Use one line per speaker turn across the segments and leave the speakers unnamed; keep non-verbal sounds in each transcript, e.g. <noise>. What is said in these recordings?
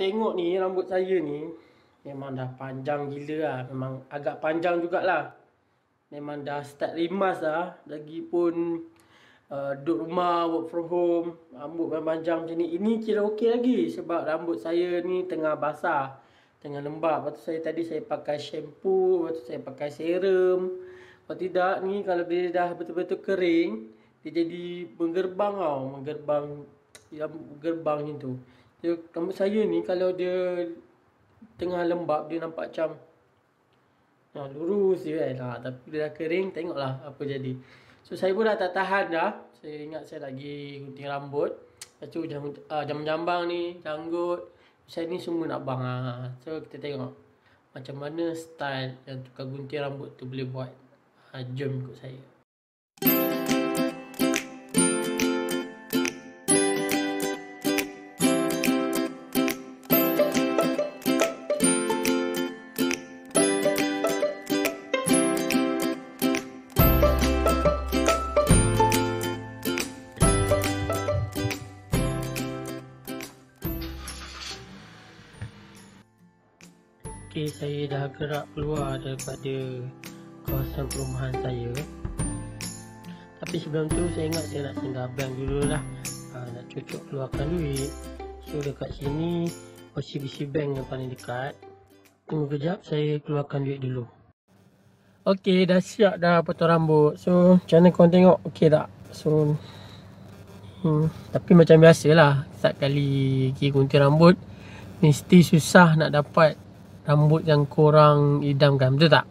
Tengok ni rambut saya ni Memang dah panjang gila lah Memang agak panjang jugalah Memang dah start rimas lah Lagipun uh, Duduk rumah, work from home Rambut panjang macam ni Ini kira okey lagi Sebab rambut saya ni tengah basah Tengah lembab Lepas tu saya tadi saya pakai shampoo Lepas tu saya pakai serum Kalau tidak ni kalau dia dah betul-betul kering Dia jadi menggerbang tau Menggerbang Yang gerbang ni tu dia rambut saya ni kalau dia tengah lembap dia nampak macam ha, lurus je kan ha, tapi dia dah kering tengoklah apa jadi so saya pun dah tak tahan dah saya ingat saya lagi gunting rambut lepas jam, uh, jam jambang ni janggut saya ni semua nak bang ha. so kita tengok macam mana style yang tukar gunting rambut tu boleh buat ha, jom ikut saya seperti saya dah gerak keluar daripada kawasan perumahan saya tapi sebelum tu saya ingat saya nak tinggal bank dulu lah ha, nak cucuk keluarkan duit so dekat sini OCBC bank yang paling dekat tunggu kejap saya keluarkan duit dulu ok dah siap dah potong rambut so macam mana korang tengok ok tak so hmm, tapi macam biasa lah setiap kali pergi gunting rambut mesti susah nak dapat rambut yang kurang idamkan betul tak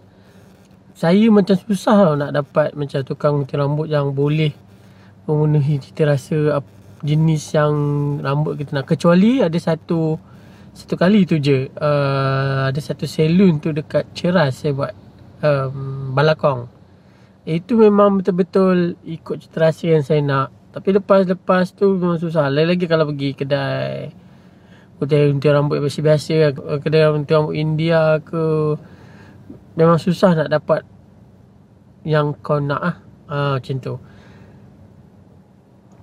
saya macam susah lah nak dapat macam tukang gunting rambut yang boleh memenuhi cita rasa jenis yang rambut kita nak kecuali ada satu satu kali tu je uh, ada satu salon tu dekat Ceras saya buat um, balakong itu memang betul-betul ikut cita rasa yang saya nak tapi lepas-lepas tu memang susah lagi-lagi kalau pergi kedai kedai gunting rambut biasa-biasa kedai gunting rambut India ke memang susah nak dapat yang kau nak ah ha, macam tu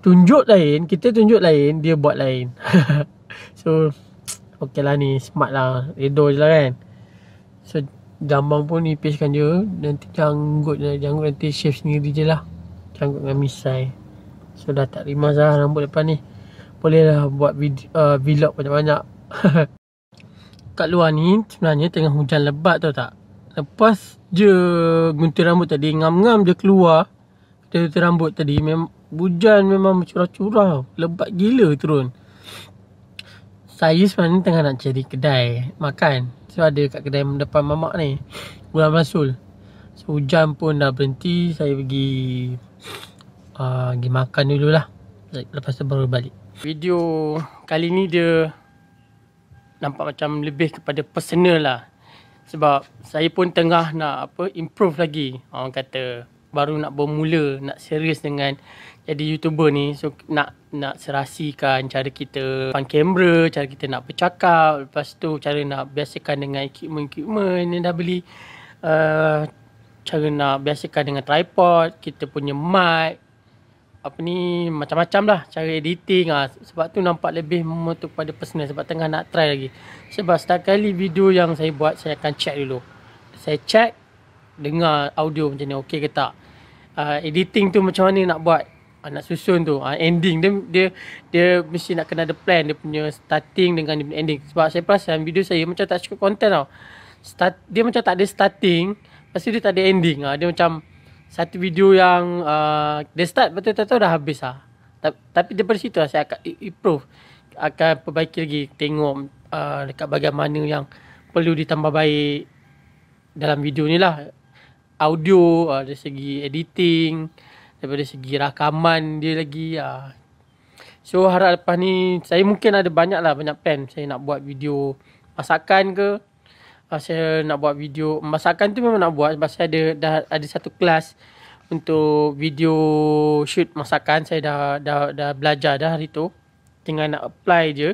tunjuk lain kita tunjuk lain dia buat lain <laughs> so okey lah ni smart lah redo je lah kan so jambang pun nipiskan je nanti janggut je janggut nanti shave sendiri je lah janggut dengan misai so dah tak rimas lah rambut depan ni bolehlah buat video, uh, vlog banyak-banyak. <laughs> Kat luar ni sebenarnya tengah hujan lebat tau tak. Lepas je gunting rambut tadi, ngam-ngam je keluar. Kita gunting rambut tadi, mem hujan memang curah-curah. Lebat gila turun. Saya sebenarnya tengah nak cari kedai makan. So ada kat kedai depan mamak ni. Bulan Rasul. So hujan pun dah berhenti. Saya pergi uh, pergi makan dulu lah. Lepas tu baru balik Video kali ni dia Nampak macam lebih kepada personal lah Sebab saya pun tengah nak apa improve lagi Orang kata baru nak bermula Nak serius dengan jadi YouTuber ni So nak nak serasikan cara kita pan kamera Cara kita nak bercakap Lepas tu cara nak biasakan dengan equipment-equipment Yang dah beli uh, Cara nak biasakan dengan tripod Kita punya mic apa ni macam-macam lah cara editing ah sebab tu nampak lebih memutuk pada personal sebab tengah nak try lagi sebab setiap kali video yang saya buat saya akan check dulu saya check dengar audio macam ni okey ke tak uh, editing tu macam mana nak buat uh, nak susun tu uh, ending dia, dia dia mesti nak kena ada plan dia punya starting dengan dia punya ending sebab saya perasan video saya macam tak cukup content tau Start, dia macam tak ada starting pasti dia tak ada ending uh, Dia macam satu video yang uh, dia start betul tak tahu dah habis lah. Ta- tapi daripada situ lah saya akan improve. Akan perbaiki lagi. Tengok uh, dekat bagian mana yang perlu ditambah baik dalam video ni lah. Audio uh, dari segi editing. Daripada segi rakaman dia lagi. Uh. So harap lepas ni saya mungkin ada banyak lah banyak plan. Saya nak buat video masakan ke. Pasal ah, nak buat video Masakan tu memang nak buat Sebab saya ada dah, Ada satu kelas Untuk video Shoot masakan Saya dah Dah, dah belajar dah hari tu Tinggal nak apply je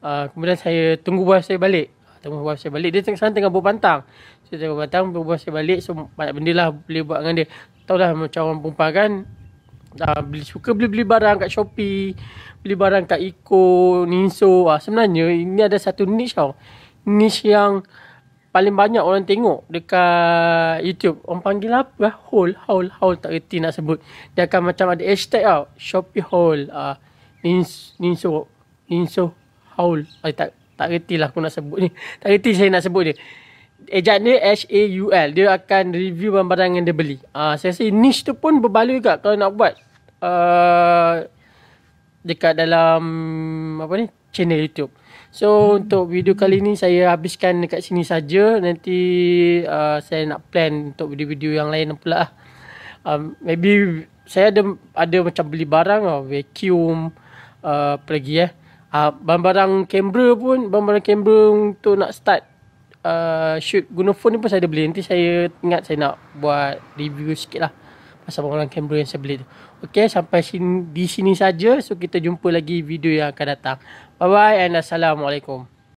uh, Kemudian saya Tunggu buah saya balik Tunggu buah saya balik Dia tengah sana tengah buat pantang Saya tengah buah pantang Buah saya balik So banyak benda lah Boleh buat dengan dia Tahu lah macam orang perempuan kan uh, beli, Suka beli-beli barang kat Shopee Beli barang kat Eco Ninso uh, Sebenarnya Ini ada satu niche tau Niche yang paling banyak orang tengok dekat YouTube. Orang panggil apa lah? Hole, hole, hole. Tak reti nak sebut. Dia akan macam ada hashtag tau. Shopee hole. Uh, Ninso. Ninso. Hole. Ay, ah, tak, tak reti lah aku nak sebut ni. <laughs> Tak reti saya nak sebut dia. Ejak ni H-A-U-L. Dia akan review barang-barang yang dia beli. Uh, saya rasa niche tu pun berbaloi juga kalau nak buat. Uh, dekat dalam apa ni channel YouTube. So untuk video kali ni saya habiskan dekat sini saja. Nanti uh, saya nak plan untuk video-video yang lain pula. Um, maybe saya ada ada macam beli barang oh, vacuum uh, apa lagi eh. Uh, barang-barang kamera pun barang-barang kamera untuk nak start uh, shoot guna phone ni pun saya ada beli. Nanti saya ingat saya nak buat review sikit lah pasal barang-barang kamera yang saya beli tu. Okay sampai sini, di sini saja. So kita jumpa lagi video yang akan datang. Bye bye and assalamualaikum.